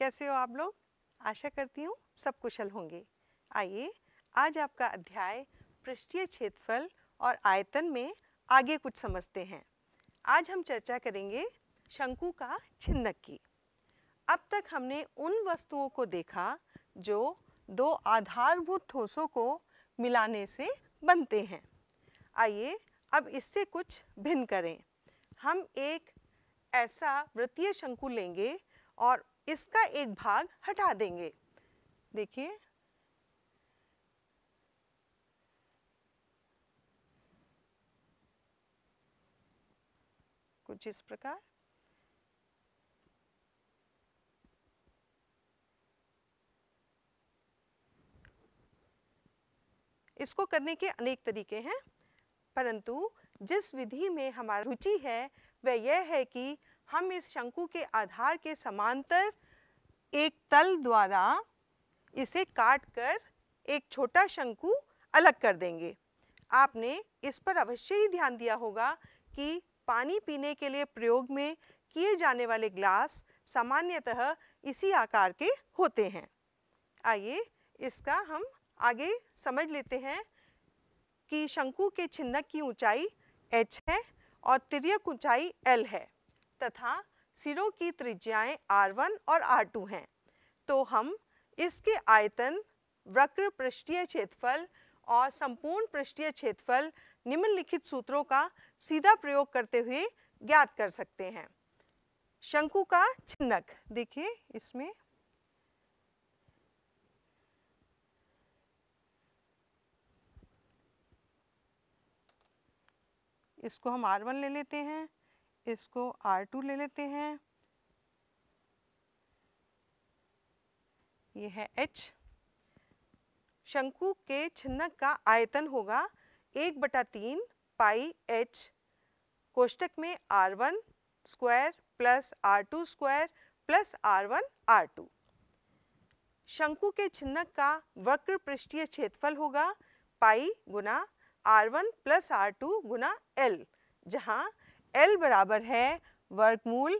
कैसे हो आप लोग आशा करती हूँ सब कुशल होंगे आइए आज आपका अध्याय पृष्ठीय क्षेत्रफल और आयतन में आगे कुछ समझते हैं आज हम चर्चा करेंगे शंकु का छिन्नक की अब तक हमने उन वस्तुओं को देखा जो दो आधारभूत ठोसों को मिलाने से बनते हैं आइए अब इससे कुछ भिन्न करें हम एक ऐसा वृत्तीय शंकु लेंगे और इसका एक भाग हटा देंगे देखिए कुछ इस प्रकार इसको करने के अनेक तरीके हैं परंतु जिस विधि में हमारी रुचि है वह यह है कि हम इस शंकु के आधार के समांतर एक तल द्वारा इसे काट कर एक छोटा शंकु अलग कर देंगे आपने इस पर अवश्य ही ध्यान दिया होगा कि पानी पीने के लिए प्रयोग में किए जाने वाले ग्लास सामान्यतः इसी आकार के होते हैं आइए इसका हम आगे समझ लेते हैं कि शंकु के छिन्नक की ऊंचाई h है और तिरक ऊंचाई l है तथा सिरों की त्रिज्याएं R1 और R2 हैं तो हम इसके आयतन वक्र पृष्ठीय क्षेत्रफल और संपूर्ण पृष्ठीय क्षेत्रफल निम्नलिखित सूत्रों का सीधा प्रयोग करते हुए ज्ञात कर सकते हैं शंकु का छिन्नक देखिए इसमें इसको हम R1 ले लेते हैं इसको R2 ले लेते हैं ये है H शंकु के छिन्नक का आयतन होगा एक बटा तीन पाई एच कोष्टक में R one square plus R two square plus R one R two शंकु के छिन्नक का वक्र पृष्ठीय क्षेत्रफल होगा पाई गुना R one plus R two गुना एल जहाँ एल बराबर है वर्गमूल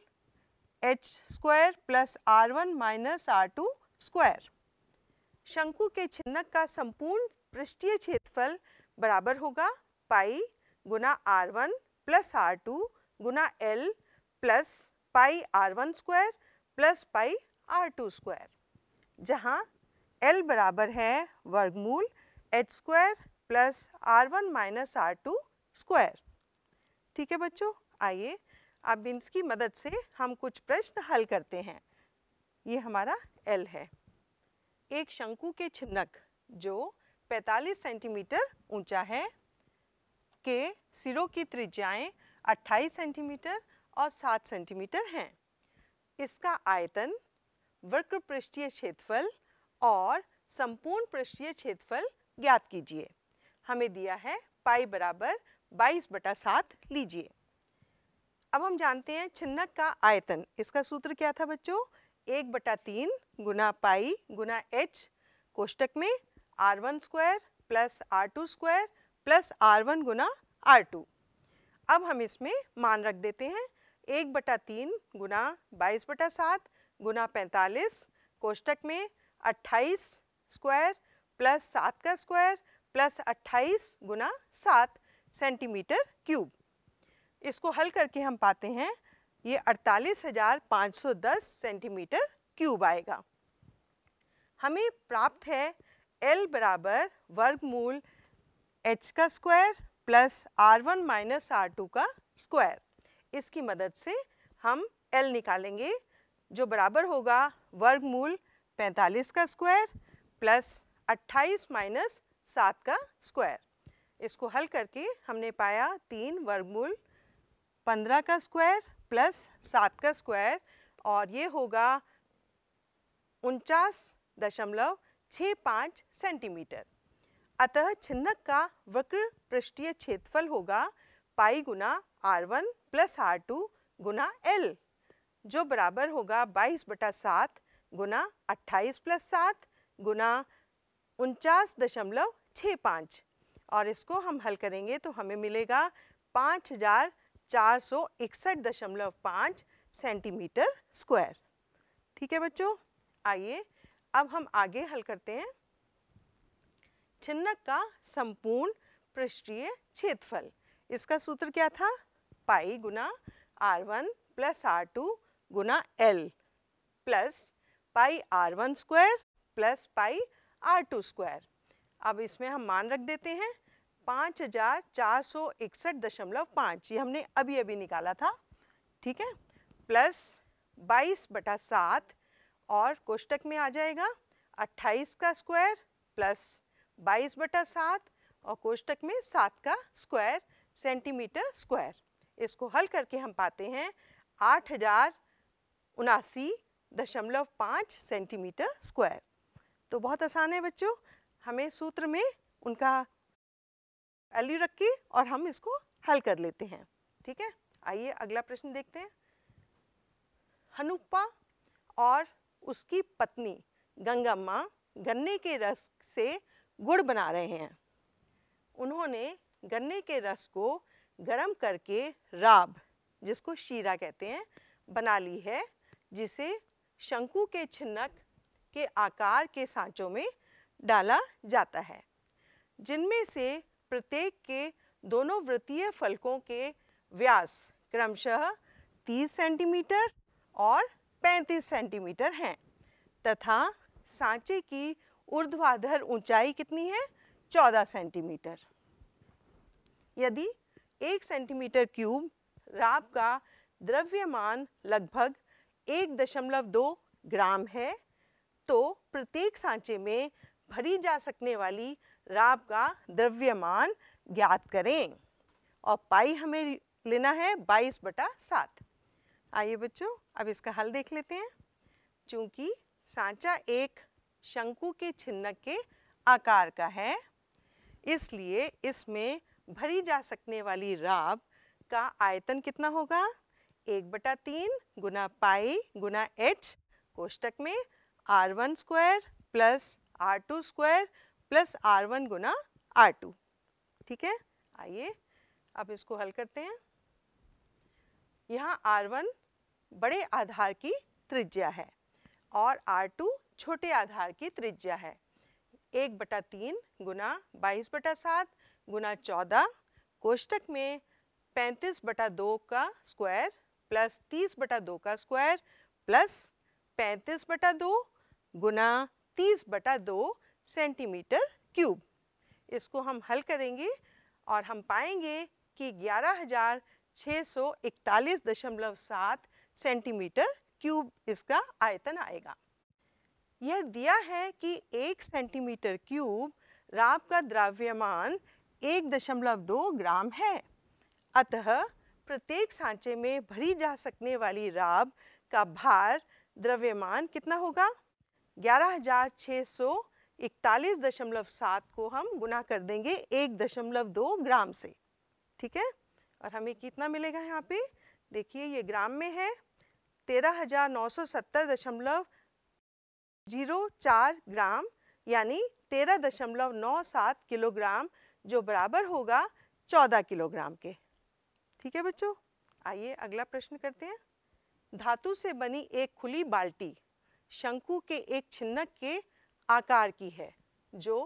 H square plus R one minus R two square शंकु के छिन्नक का संपूर्ण पृष्ठीय क्षेत्रफल बराबर होगा पाई गुना R one plus R two गुना L plus pi R one square plus pi R two square जहाँ एल बराबर है वर्गमूल H square plus R one minus R two square ठीक है बच्चों आइए अब बिम्स की मदद से हम कुछ प्रश्न हल करते हैं ये हमारा एल है एक शंकु के छिन्नक जो 45 सेंटीमीटर ऊंचा है के सिरों की त्रिज्याएं 28 सेंटीमीटर और 7 सेंटीमीटर हैं इसका आयतन वक्र पृष्ठीय क्षेत्रफल और संपूर्ण पृष्ठीय क्षेत्रफल ज्ञात कीजिए हमें दिया है पाई बराबर बाईस बटा सात लीजिए अब हम जानते हैं छिन्नक का आयतन इसका सूत्र क्या था बच्चों एक बटा तीन गुना पाई गुना एच कोष्टक में R one square plus R two square plus R one गुना आर टू अब हम इसमें मान रख देते हैं एक बटा तीन गुना बाईस बटा सात गुना पैंतालीस कोष्टक में अट्ठाईस स्क्वायर प्लस सात का स्क्वायर प्लस अट्ठाईस गुना सात सेंटीमीटर क्यूब इसको हल करके हम पाते हैं ये 48,510 सेंटीमीटर क्यूब आएगा हमें प्राप्त है L बराबर वर्गमूल h का square plus R one minus R two का स्क्वायर इसकी मदद से हम L निकालेंगे जो बराबर होगा वर्गमूल 45 का स्क्वायर प्लस 28 माइनस सात का स्क्वायर इसको हल करके हमने पाया तीन वर्गमूल पंद्रह का स्क्वायर प्लस सात का स्क्वायर और ये होगा उनचास दशमलव छः पाँच सेंटीमीटर अतः छिन्नक का वक्र पृष्ठीय क्षेत्रफल होगा पाई गुना R one plus R two गुना एल जो बराबर होगा बाईस बटा सात गुना अट्ठाईस प्लस सात गुना उनचास दशमलव छः पाँच और इसको हम हल करेंगे तो हमें मिलेगा पाँच हजार चार सौ इकसठ दशमलव पाँच सेंटीमीटर स्क्वायर ठीक है बच्चों आइए अब हम आगे हल करते हैं छिन्नक का संपूर्ण पृष्ठीय क्षेत्रफल इसका सूत्र क्या था पाई गुना R one plus R two गुना L plus pi R one square plus pi R two square अब इसमें हम मान रख देते हैं पाँच हज़ार चार सौ इकसठ दशमलव पाँच ये हमने अभी अभी निकाला था ठीक है प्लस बाईस बटा सात और कोष्टक में आ जाएगा अट्ठाईस का स्क्वायर प्लस बाईस बटा सात और कोष्टक में सात का स्क्वायर सेंटीमीटर स्क्वायर इसको हल करके हम पाते हैं आठ हज़ार उनासी दशमलव पाँच सेंटीमीटर स्क्वायर तो बहुत आसान है बच्चों हमें सूत्र में उनका वैल्यू रख के और हम इसको हल कर लेते हैं ठीक है आइए अगला प्रश्न देखते हैं हनुप्पा और उसकी पत्नी गंगम्मा गन्ने के रस से गुड़ बना रहे हैं उन्होंने गन्ने के रस को गर्म करके राब जिसको शीरा कहते हैं बना ली है जिसे शंकु के छिन्नक के आकार के सांचों में डाला जाता है जिनमें से प्रत्येक के दोनों वृत्तीय फलकों के व्यास क्रमशः 30 सेंटीमीटर और 35 सेंटीमीटर हैं तथा सांचे की ऊर्ध्वाधर ऊंचाई कितनी है 14 सेंटीमीटर यदि एक सेंटीमीटर क्यूब राब का द्रव्यमान लगभग एक दशमलव दो ग्राम है तो प्रत्येक सांचे में भरी जा सकने वाली राब का द्रव्यमान ज्ञात करें और पाई हमें लेना है बाईस बटा सात आइए बच्चों अब इसका हल देख लेते हैं चूँकि सांचा एक शंकु के छिन्नक के आकार का है इसलिए इसमें भरी जा सकने वाली राब का आयतन कितना होगा एक बटा तीन गुना पाई गुना एच कोष्टक में R one square plus R two square plus R one गुना आर टू ठीक है आइए अब इसको हल करते हैं यहाँ आर वन बड़े आधार की त्रिज्या है और आर टू छोटे आधार की त्रिज्या है एक बटा तीन गुना बाईस बटा सात गुना चौदह कोष्टक में पैंतीस बटा दो का स्क्वायर प्लस तीस बटा दो का स्क्वायर प्लस पैंतीस बटा दो गुना तीस बटा दो सेंटीमीटर क्यूब इसको हम हल करेंगे और हम पाएंगे कि ग्यारह हज़ार छः सौ इकतालीस दशमलव सात सेंटीमीटर क्यूब इसका आयतन आएगा यह दिया है कि एक सेंटीमीटर क्यूब राब का द्रव्यमान एक दशमलव दो ग्राम है अतः प्रत्येक सांचे में भरी जा सकने वाली राब का भार द्रव्यमान कितना होगा ग्यारह हज़ार छः सौ इकतालीस दशमलव सात को हम गुना कर देंगे एक दशमलव दो ग्राम से ठीक है और हमें कितना मिलेगा यहाँ पे देखिए ये ग्राम में है तेरह हजार नौ सौ सत्तर दशमलव जीरो चार ग्राम यानी तेरह दशमलव नौ सात किलोग्राम जो बराबर होगा चौदह किलोग्राम के ठीक है बच्चों आइए अगला प्रश्न करते हैं धातु से बनी एक खुली बाल्टी शंकु के एक छिन्नक के आकार की है जो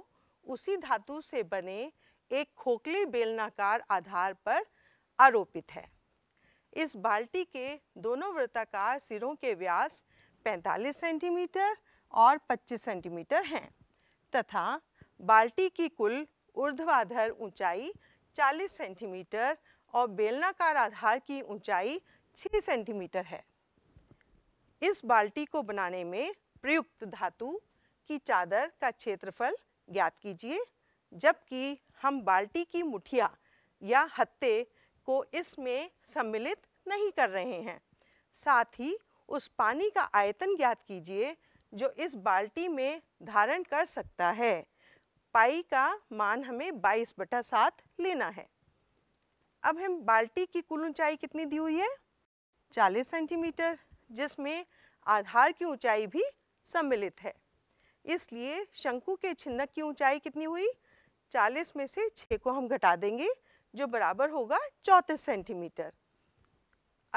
उसी धातु से बने एक खोखले बेलनाकार आधार पर आरोपित है इस बाल्टी के दोनों वृत्ताकार सिरों के व्यास 45 सेंटीमीटर और 25 सेंटीमीटर हैं तथा बाल्टी की कुल ऊर्ध्वाधर ऊंचाई 40 सेंटीमीटर और बेलनाकार आधार की ऊंचाई 6 सेंटीमीटर है इस बाल्टी को बनाने में प्रयुक्त धातु की चादर का क्षेत्रफल ज्ञात कीजिए जबकि हम बाल्टी की मुठिया या हत्ते को इसमें सम्मिलित नहीं कर रहे हैं साथ ही उस पानी का आयतन ज्ञात कीजिए जो इस बाल्टी में धारण कर सकता है पाई का मान हमें 22 बटा सात लेना है अब हम बाल्टी की कुल ऊंचाई कितनी दी हुई है 40 सेंटीमीटर जिसमें आधार की ऊंचाई भी सम्मिलित है इसलिए शंकु के छिन्नक की ऊंचाई कितनी हुई 40 में से 6 को हम घटा देंगे जो बराबर होगा चौंतीस सेंटीमीटर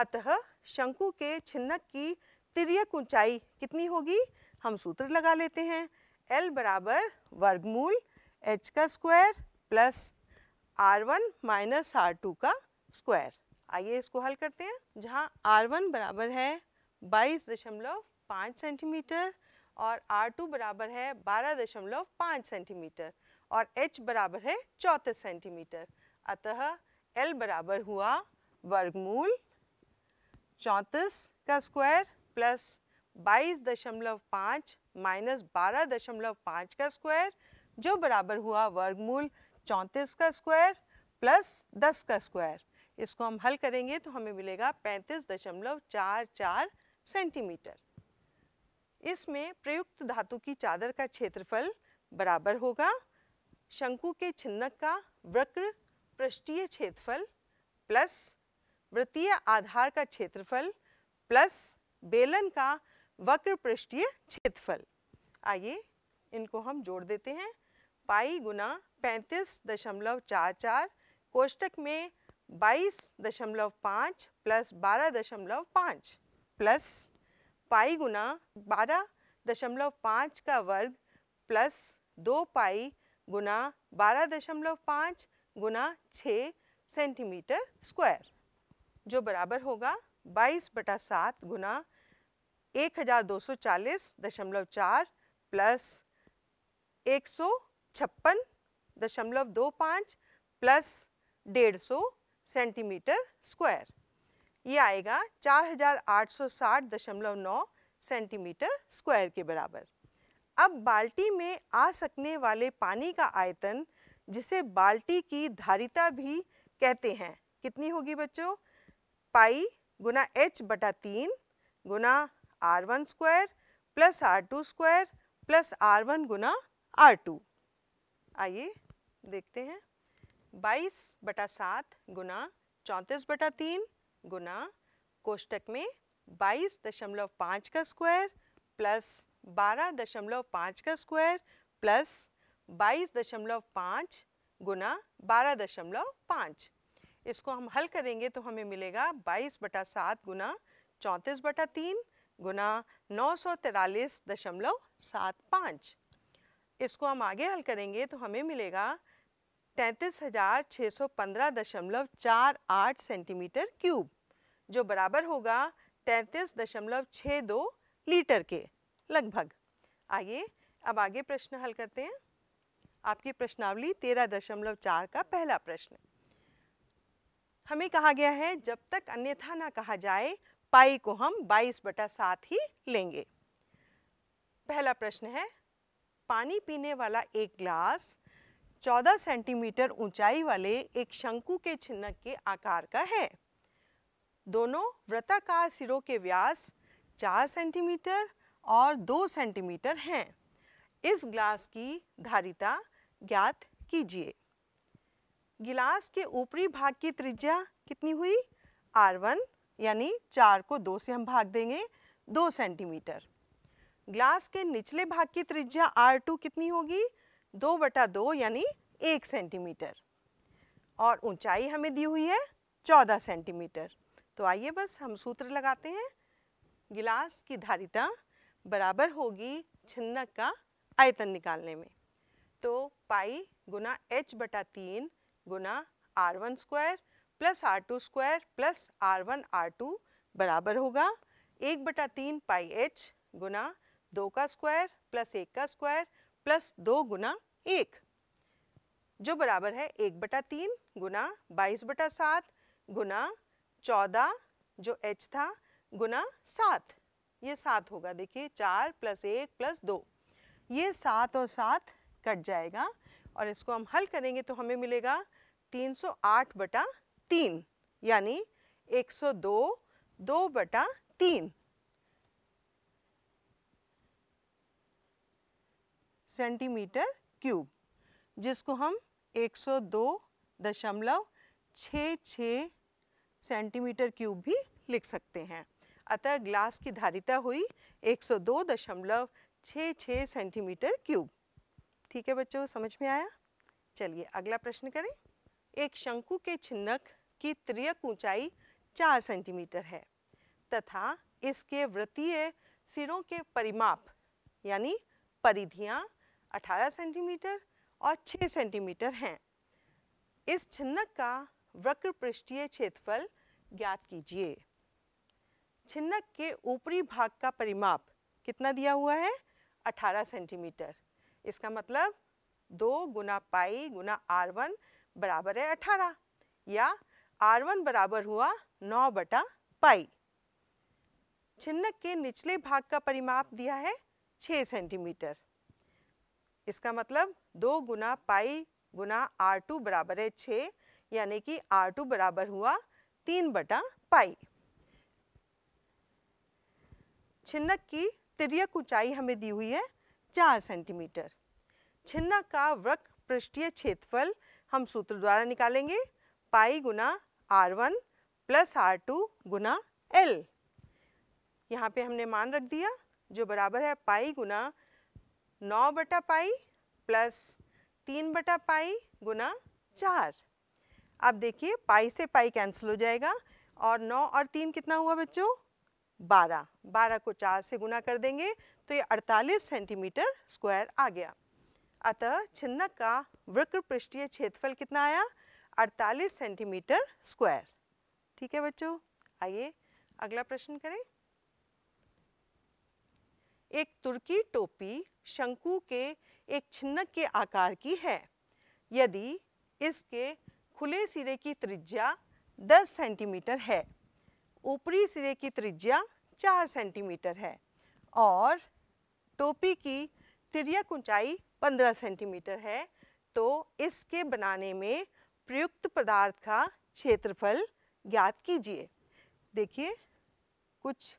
अतः शंकु के छिन्नक की तिरक ऊंचाई कितनी होगी हम सूत्र लगा लेते हैं L बराबर वर्गमूल एच का square plus R one minus R two का स्क्वायर आइए इसको हल करते हैं जहाँ आर वन बराबर है बाईस दशमलव पाँच सेंटीमीटर और R2 बराबर है 12.5 सेंटीमीटर और H बराबर है चौंतीस सेंटीमीटर अतः L बराबर हुआ वर्गमूल चौंतीस का स्क्वायर प्लस 22.5 माइनस पाँच का स्क्वायर जो बराबर हुआ वर्गमूल चौंतीस का स्क्वायर प्लस दस का स्क्वायर इसको हम हल करेंगे तो हमें मिलेगा पैंतीस दशमलव चार चार सेंटीमीटर इसमें प्रयुक्त धातु की चादर का क्षेत्रफल बराबर होगा शंकु के छिन्नक का वक्र पृष्ठीय क्षेत्रफल प्लस वृत्तीय आधार का क्षेत्रफल प्लस बेलन का वक्र पृष्ठीय क्षेत्रफल आइए इनको हम जोड़ देते हैं पाई गुना पैंतीस दशमलव चार चार कोष्टक में बाईस दशमलव पाँच प्लस बारह दशमलव पाँच प्लस पाई गुना बारह दशमलव पाँच का वर्ग प्लस दो पाई गुना बारह दशमलव पाँच गुना छः सेंटीमीटर स्क्वायर जो बराबर होगा बाईस बटा सात गुना एक हज़ार दो सौ चालीस दशमलव चार प्लस एक सौ छप्पन दशमलव दो पाँच प्लस डेढ़ सौ सेंटीमीटर स्क्वायर ये आएगा नौ सेंटीमीटर स्क्वायर के बराबर अब बाल्टी में आ सकने वाले पानी का आयतन जिसे बाल्टी की धारिता भी कहते हैं कितनी होगी बच्चों पाई गुना एच बटा तीन गुना R one square plus R two square plus R one गुना आर टू आइए देखते हैं बाईस बटा सात गुना चौंतीस बटा तीन गुना कोष्टक में बाईस दशमलव पाँच का स्क्वायर प्लस बारह दशमलव पाँच का स्क्वायर प्लस बाईस दशमलव पाँच गुना बारह दशमलव पाँच इसको हम हल करेंगे तो हमें मिलेगा बाईस बटा सात गुना चौंतीस बटा तीन गुना नौ सौ तिरालीस दशमलव सात पाँच इसको हम आगे हल करेंगे तो हमें मिलेगा तैंतीस हज़ार छः सौ पंद्रह दशमलव चार आठ सेंटीमीटर क्यूब जो बराबर होगा 33.62 दशमलव दो लीटर के लगभग आइए अब आगे प्रश्न हल करते हैं आपकी प्रश्नावली तेरह दशमलव चार का पहला प्रश्न हमें कहा गया है जब तक अन्यथा ना कहा जाए पाई को हम बाईस बटा सात ही लेंगे पहला प्रश्न है पानी पीने वाला एक ग्लास 14 सेंटीमीटर ऊंचाई वाले एक शंकु के छिन्नक के आकार का है दोनों वृत्ताकार सिरों के व्यास 4 सेंटीमीटर और 2 सेंटीमीटर हैं इस ग्लास की धारिता ज्ञात कीजिए गिलास के ऊपरी भाग की त्रिज्या कितनी हुई आर वन यानी चार को दो से हम भाग देंगे दो सेंटीमीटर ग्लास के निचले भाग की त्रिज्या आर टू कितनी होगी दो बटा दो यानी एक सेंटीमीटर और ऊंचाई हमें दी हुई है चौदह सेंटीमीटर तो आइए बस हम सूत्र लगाते हैं गिलास की धारिता बराबर होगी छिन्नक का आयतन निकालने में तो पाई गुना एच बटा तीन गुना R one square plus R two square plus R one R two बराबर होगा एक बटा तीन पाई एच गुना दो का स्क्वायर प्लस एक का स्क्वायर प्लस दो गुना एक जो बराबर है एक बटा तीन गुना बाईस बटा सात गुना चौदह जो एच था गुना सात ये सात होगा देखिए चार प्लस एक प्लस दो ये सात और सात कट जाएगा और इसको हम हल करेंगे तो हमें मिलेगा तीन सौ आठ बटा तीन यानी एक सौ दो दो बटा तीन सेंटीमीटर क्यूब जिसको हम 102.66 सेंटीमीटर क्यूब भी लिख सकते हैं अतः ग्लास की धारिता हुई 102.66 सेंटीमीटर क्यूब ठीक है बच्चों समझ में आया चलिए अगला प्रश्न करें एक शंकु के छिन्नक की त्रियक ऊंचाई 4 सेंटीमीटर है तथा इसके वृत्तीय सिरों के परिमाप यानी परिधियां 18 सेंटीमीटर और 6 सेंटीमीटर हैं इस छिन्नक का वक्र पृष्ठीय क्षेत्रफल ज्ञात कीजिए छिन्नक के ऊपरी भाग का परिमाप कितना दिया हुआ है 18 सेंटीमीटर इसका मतलब दो गुना पाई गुना आर वन बराबर है 18 या आर वन बराबर हुआ 9 बटा पाई छिन्नक के निचले भाग का परिमाप दिया है 6 सेंटीमीटर इसका मतलब दो गुना पाई गुना आर टू बराबर है छः यानी कि आर टू बराबर हुआ तीन बटा पाई छिन्नक की तिरक ऊंचाई हमें दी हुई है चार सेंटीमीटर छिन्नक का वृक्ष पृष्ठीय क्षेत्रफल हम सूत्र द्वारा निकालेंगे पाई गुना R one plus R two गुना एल यहाँ पे हमने मान रख दिया जो बराबर है पाई गुना नौ बटा पाई प्लस तीन बटा पाई गुना चार अब देखिए पाई से पाई कैंसिल हो जाएगा और नौ और तीन कितना हुआ बच्चों बारह बारह को चार से गुना कर देंगे तो ये अड़तालीस सेंटीमीटर स्क्वायर आ गया अतः छिन्नक का वृक्र पृष्ठीय क्षेत्रफल कितना आया अड़तालीस सेंटीमीटर स्क्वायर ठीक है बच्चों आइए अगला प्रश्न करें एक तुर्की टोपी शंकु के एक छिन्नक के आकार की है यदि इसके खुले सिरे की त्रिज्या 10 सेंटीमीटर है ऊपरी सिरे की त्रिज्या 4 सेंटीमीटर है और टोपी की तिरक ऊंचाई 15 सेंटीमीटर है तो इसके बनाने में प्रयुक्त पदार्थ का क्षेत्रफल ज्ञात कीजिए देखिए कुछ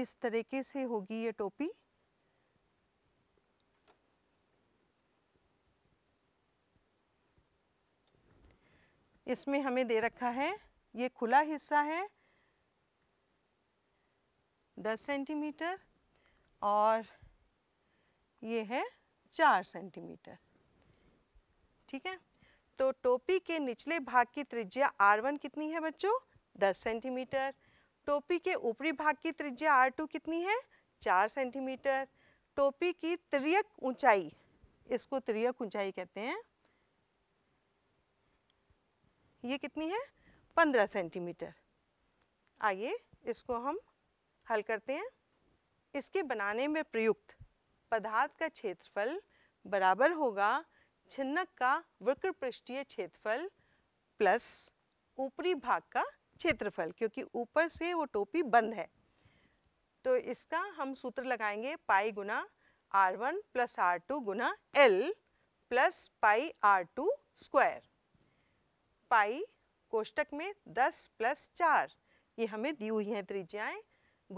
इस तरीके से होगी ये टोपी इसमें हमें दे रखा है ये खुला हिस्सा है 10 सेंटीमीटर और ये है 4 सेंटीमीटर ठीक है तो टोपी के निचले भाग की त्रिज्या R1 कितनी है बच्चों 10 सेंटीमीटर टोपी के ऊपरी भाग की त्रिज्या आर टू कितनी है चार सेंटीमीटर टोपी की त्रियक ऊंचाई इसको त्रियक ऊंचाई कहते हैं ये कितनी है पंद्रह सेंटीमीटर आइए इसको हम हल करते हैं इसके बनाने में प्रयुक्त पदार्थ का क्षेत्रफल बराबर होगा छिन्नक का वक्र पृष्ठीय क्षेत्रफल प्लस ऊपरी भाग का क्षेत्रफल क्योंकि ऊपर से वो टोपी बंद है तो इसका हम सूत्र लगाएंगे पाई गुना R one plus R two गुना L plus pi R two square pi कोष्टक में दस प्लस चार ये हमें दी हुई हैं त्रिज्याएं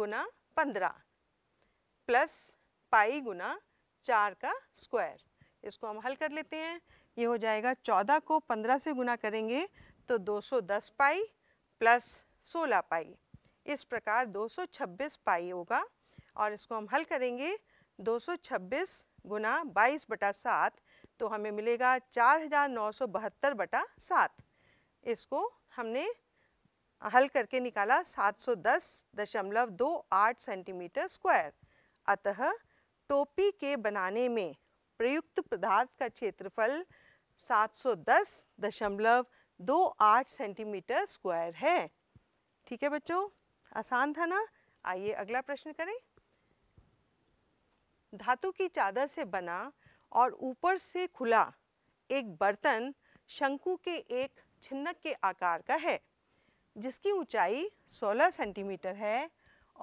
गुना पंद्रह प्लस पाई गुना चार का स्क्वायर इसको हम हल कर लेते हैं ये हो जाएगा चौदह को पंद्रह से गुना करेंगे तो दो सौ दस पाई प्लस सोलह पाई इस प्रकार 226 पाई होगा और इसको हम हल करेंगे 226 गुना बाईस बटा सात तो हमें मिलेगा चार हज़ार नौ सौ बहत्तर बटा सात इसको हमने हल करके निकाला सात सौ दस दशमलव दो आठ सेंटीमीटर स्क्वायर अतः टोपी के बनाने में प्रयुक्त पदार्थ का क्षेत्रफल सात सौ दस दशमलव दो आठ सेंटीमीटर स्क्वायर है ठीक है बच्चों आसान था ना आइए अगला प्रश्न करें धातु की चादर से बना और ऊपर से खुला एक बर्तन शंकु के एक छिन्नक के आकार का है जिसकी ऊंचाई 16 सेंटीमीटर है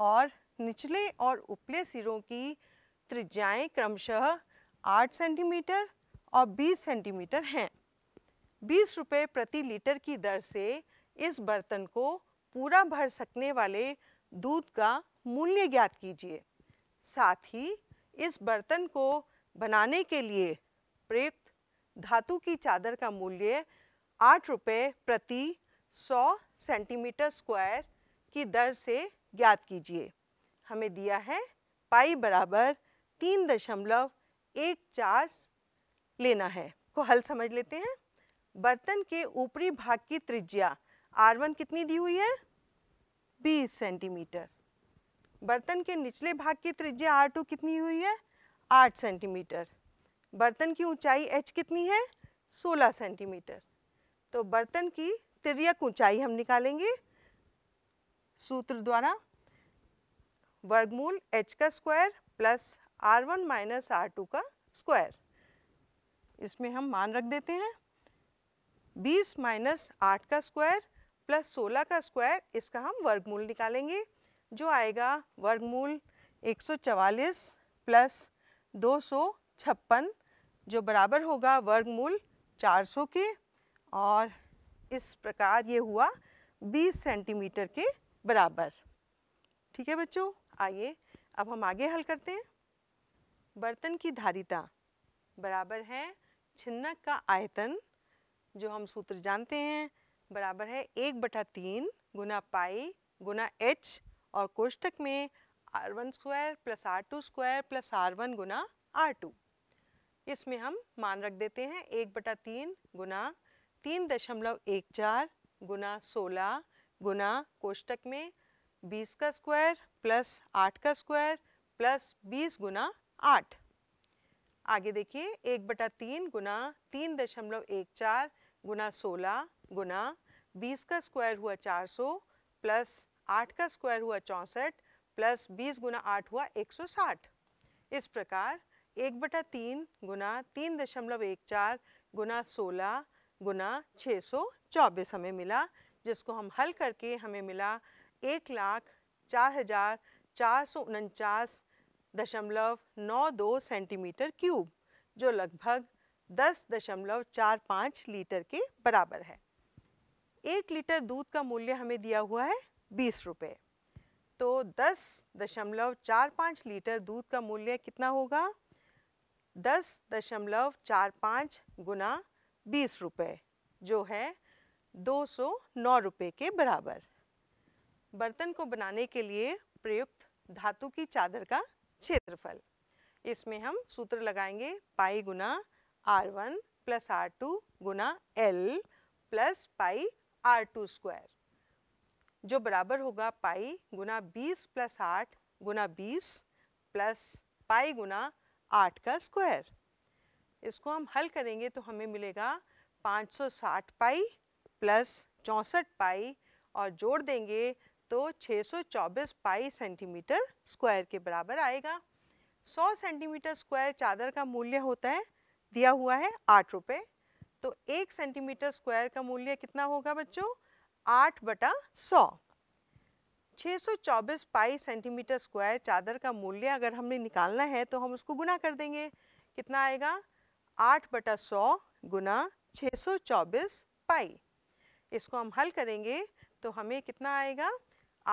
और निचले और उपले सिरों की त्रिज्याएं क्रमशः 8 सेंटीमीटर और 20 सेंटीमीटर हैं बीस रुपये प्रति लीटर की दर से इस बर्तन को पूरा भर सकने वाले दूध का मूल्य ज्ञात कीजिए साथ ही इस बर्तन को बनाने के लिए प्रयुक्त धातु की चादर का मूल्य आठ रुपये प्रति सौ सेंटीमीटर स्क्वायर की दर से ज्ञात कीजिए हमें दिया है पाई बराबर तीन दशमलव एक चार लेना है को हल समझ लेते हैं बर्तन के ऊपरी भाग की त्रिज्या R1 कितनी दी हुई है 20 सेंटीमीटर बर्तन के निचले भाग की त्रिज्या R2 कितनी हुई है 8 सेंटीमीटर बर्तन की ऊंचाई h कितनी है 16 सेंटीमीटर तो बर्तन की त्रियक ऊंचाई हम निकालेंगे सूत्र द्वारा वर्गमूल h का square plus R one minus R two का स्क्वायर इसमें हम मान रख देते हैं बीस माइनस आठ का स्क्वायर प्लस सोलह का स्क्वायर इसका हम वर्गमूल निकालेंगे जो आएगा वर्गमूल एक सौ चवालीस प्लस दो सौ छप्पन जो बराबर होगा वर्गमूल चार सौ के और इस प्रकार ये हुआ बीस सेंटीमीटर के बराबर ठीक है बच्चों आइए अब हम आगे हल करते हैं बर्तन की धारिता बराबर है छिन्नक का आयतन जो हम सूत्र जानते हैं बराबर है एक बटा तीन गुना पाई गुना एच और कोष्टक में R one square plus R two square plus R one गुना आर टू इसमें हम मान रख देते हैं एक बटा तीन गुना तीन दशमलव एक चार गुना सोलह गुना कोष्टक में बीस का स्क्वायर प्लस आठ का स्क्वायर प्लस बीस गुना आठ आगे देखिए एक बटा तीन गुना तीन दशमलव एक चार गुना सोलह गुना बीस का स्क्वायर हुआ चार सौ प्लस आठ का स्क्वायर हुआ चौंसठ प्लस बीस गुना आठ हुआ एक सौ साठ इस प्रकार एक बटा तीन गुना तीन दशमलव एक चार गुना सोलह गुना छः सौ चौबीस हमें मिला जिसको हम हल करके हमें मिला एक लाख चार हज़ार चार सौ उनचास दशमलव नौ दो सेंटीमीटर क्यूब जो लगभग दस दशमलव चार पाँच लीटर के बराबर है एक लीटर दूध का मूल्य हमें दिया हुआ है बीस रुपये तो दस दशमलव चार पाँच लीटर दूध का मूल्य कितना होगा दस दशमलव चार पाँच गुना बीस रुपये जो है दो सौ नौ रुपये के बराबर बर्तन को बनाने के लिए प्रयुक्त धातु की चादर का क्षेत्रफल इसमें हम सूत्र लगाएंगे पाई गुना R one plus R two गुना L plus pi R two square जो बराबर होगा पाई गुना बीस प्लस आठ गुना बीस प्लस पाई गुना आठ का स्क्वायर इसको हम हल करेंगे तो हमें मिलेगा पाँच सौ साठ पाई प्लस चौंसठ पाई और जोड़ देंगे तो छः सौ चौबीस पाई सेंटीमीटर स्क्वायर के बराबर आएगा सौ सेंटीमीटर स्क्वायर चादर का मूल्य होता है दिया हुआ है आठ रुपये तो एक सेंटीमीटर स्क्वायर का मूल्य कितना होगा बच्चों आठ बटा सौ सौ चौबीस पाई सेंटीमीटर स्क्वायर चादर का मूल्य अगर हमने निकालना है तो हम उसको गुना कर देंगे कितना आएगा आठ बटा सौ गुना छः पाई इसको हम हल करेंगे तो हमें कितना आएगा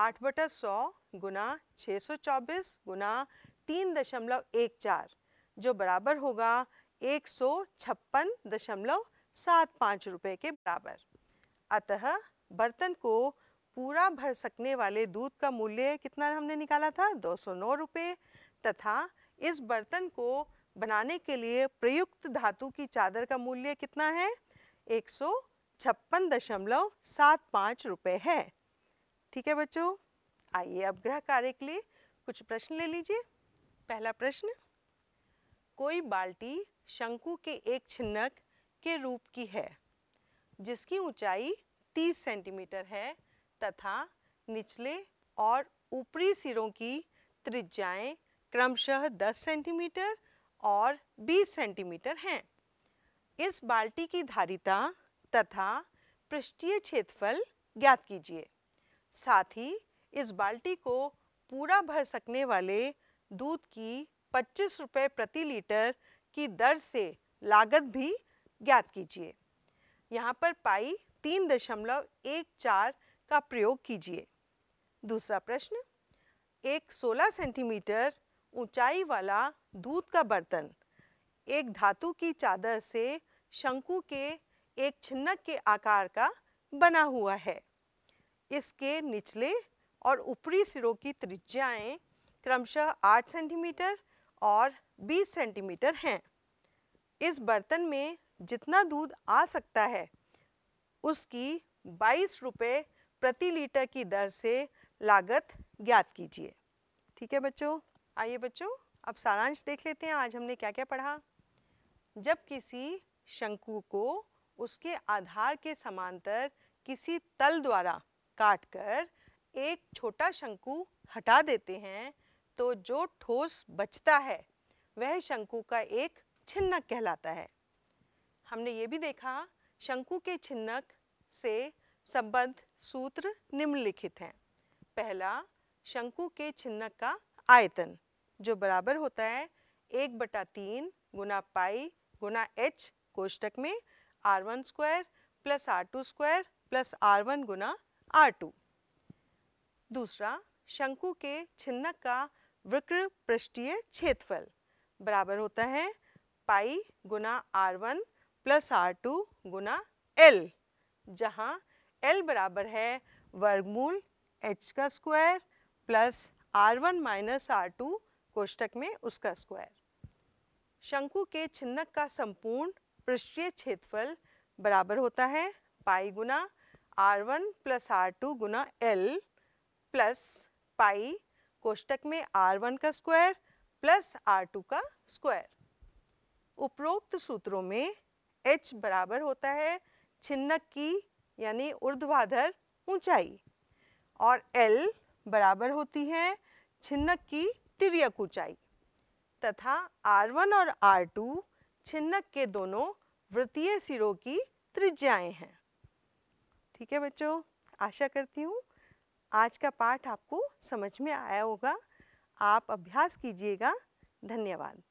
आठ बटा सौ गुना छः सौ चौबीस गुना तीन दशमलव एक चार जो बराबर होगा एक सौ छप्पन दशमलव सात पाँच रुपये के बराबर अतः बर्तन को पूरा भर सकने वाले दूध का मूल्य कितना हमने निकाला था दो सौ नौ रुपये तथा इस बर्तन को बनाने के लिए प्रयुक्त धातु की चादर का मूल्य कितना है एक सौ छप्पन दशमलव सात पाँच रुपये है ठीक है बच्चों आइए अब गृह कार्य के लिए कुछ प्रश्न ले लीजिए पहला प्रश्न कोई बाल्टी शंकु के एक छिन्नक के रूप की है जिसकी ऊंचाई 30 सेंटीमीटर है तथा निचले और ऊपरी सिरों की त्रिज्याएं क्रमशः 10 सेंटीमीटर और 20 सेंटीमीटर हैं इस बाल्टी की धारिता तथा पृष्ठीय क्षेत्रफल ज्ञात कीजिए साथ ही इस बाल्टी को पूरा भर सकने वाले दूध की पच्चीस रुपये प्रति लीटर की दर से लागत भी ज्ञात कीजिए यहाँ पर पाई तीन दशमलव एक चार का प्रयोग कीजिए दूसरा प्रश्न एक 16 सेंटीमीटर ऊंचाई वाला दूध का बर्तन एक धातु की चादर से शंकु के एक छिन्नक के आकार का बना हुआ है इसके निचले और ऊपरी सिरों की त्रिज्याएं क्रमशः 8 सेंटीमीटर और 20 सेंटीमीटर हैं इस बर्तन में जितना दूध आ सकता है उसकी बाईस रुपये प्रति लीटर की दर से लागत ज्ञात कीजिए ठीक है बच्चों आइए बच्चों अब सारांश देख लेते हैं आज हमने क्या क्या पढ़ा जब किसी शंकु को उसके आधार के समांतर किसी तल द्वारा काटकर एक छोटा शंकु हटा देते हैं तो जो ठोस बचता है वह शंकु का एक छिन्नक कहलाता है हमने ये भी देखा शंकु के छिन्नक से संबद्ध सूत्र निम्नलिखित हैं पहला शंकु के छिन्नक का आयतन जो बराबर होता है एक बटा तीन गुना पाई गुना एच कोष्टक में R one square plus R two square plus R one गुना आर टू दूसरा शंकु के छिन्नक का वृक्र पृष्ठीय क्षेत्रफल बराबर होता है पाई गुना R one plus R two गुना एल जहाँ एल बराबर है वर्गमूल एच का square plus R one minus R two कोष्टक में उसका स्क्वायर शंकु के छिन्नक का संपूर्ण पृष्ठीय क्षेत्रफल बराबर होता है पाई गुना R one plus R two गुना एल प्लस पाई कोष्टक में आर वन का स्क्वायर प्लस आर टू का स्क्वायर उपरोक्त सूत्रों में एच बराबर होता है छिन्नक की यानी ऊर्ध्वाधर ऊंचाई और एल बराबर होती है छिन्नक की तिरक ऊंचाई तथा आर वन और आर टू छिन्नक के दोनों वृत्तीय सिरों की त्रिज्याएं हैं ठीक है बच्चों आशा करती हूँ आज का पाठ आपको समझ में आया होगा आप अभ्यास कीजिएगा धन्यवाद